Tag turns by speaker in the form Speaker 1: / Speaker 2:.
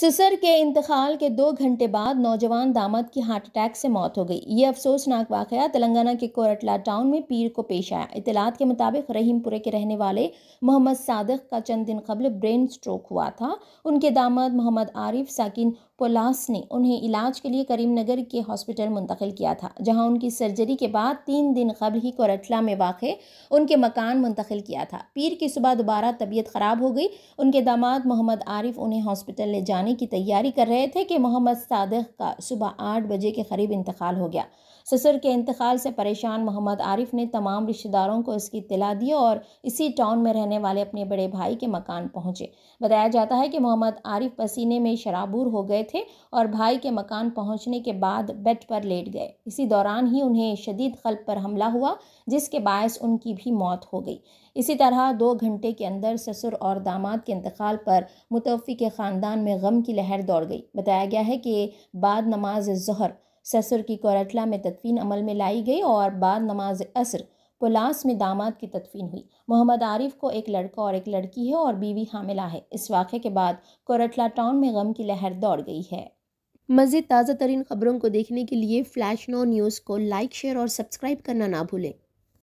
Speaker 1: सिसर के इंतकाल के दो घंटे बाद नौजवान दामद की हार्ट अटैक से मौत हो गई ये अफसोसनाक वाक़ तेलंगाना के कोरटला टाउन में पीर को पेश आया इतलात के मुताबिक रहीमपुरे के रहने वाले मोहम्मद सादक का चंद दिन कबल ब्रेन स्ट्रोक हुआ था उनके दामद मोहम्मद आरिफ साकिन पोलास ने उन्हें इलाज के लिए करीमनगर के हॉस्पिटल मुंतकिल किया था जहां उनकी सर्जरी के बाद तीन दिन कबल ही कोरटला में वाक़ उनके मकान मुंतकिल किया था पीर की सुबह दोबारा तबीयत ख़राब हो गई उनके दामाद मोहम्मद आरिफ उन्हें हॉस्पिटल ले जाने जाने की तैयारी कर रहे थे कि मोहम्मद सादक का सुबह आठ बजे के करीब इंतकाल हो गया ससुर के इंतकाल से परेशान मोहम्मद आरिफ ने तमाम रिश्तेदारों को इसकी इतला दी और इसी टाउन में रहने वाले अपने बड़े भाई के मकान पहुंचे बताया जाता है कि मोहम्मद आरिफ पसीने में शराबूर हो गए थे और भाई के मकान पहुंचने के बाद बेड पर लेट गए इसी दौरान ही उन्हें शदीद कल्ब पर हमला हुआ जिसके बायस उनकी भी मौत हो गई इसी तरह दो घंटे के अंदर ससुर और दामाद के इंतकाल पर मुतफ़ी के ख़ानदान में गम गम की लहर दौड़ गई बताया गया है कि बाद नमाज जहर ससुर की कोरटला में तदफीन अमल में लाई गई और बाद नमाज असर पुलास में दामाद की तदफीन हुई मोहम्मद आरिफ को एक लड़का और एक लड़की है और बीवी हामिला है इस वाक़े के बाद कोरटला टाउन में गम की लहर दौड़ गई है मज़ीद ताज़ा तरीन खबरों को देखने के लिए फ़्लैश नो न्यूज़ को लाइक शेयर और सब्सक्राइब करना ना भूलें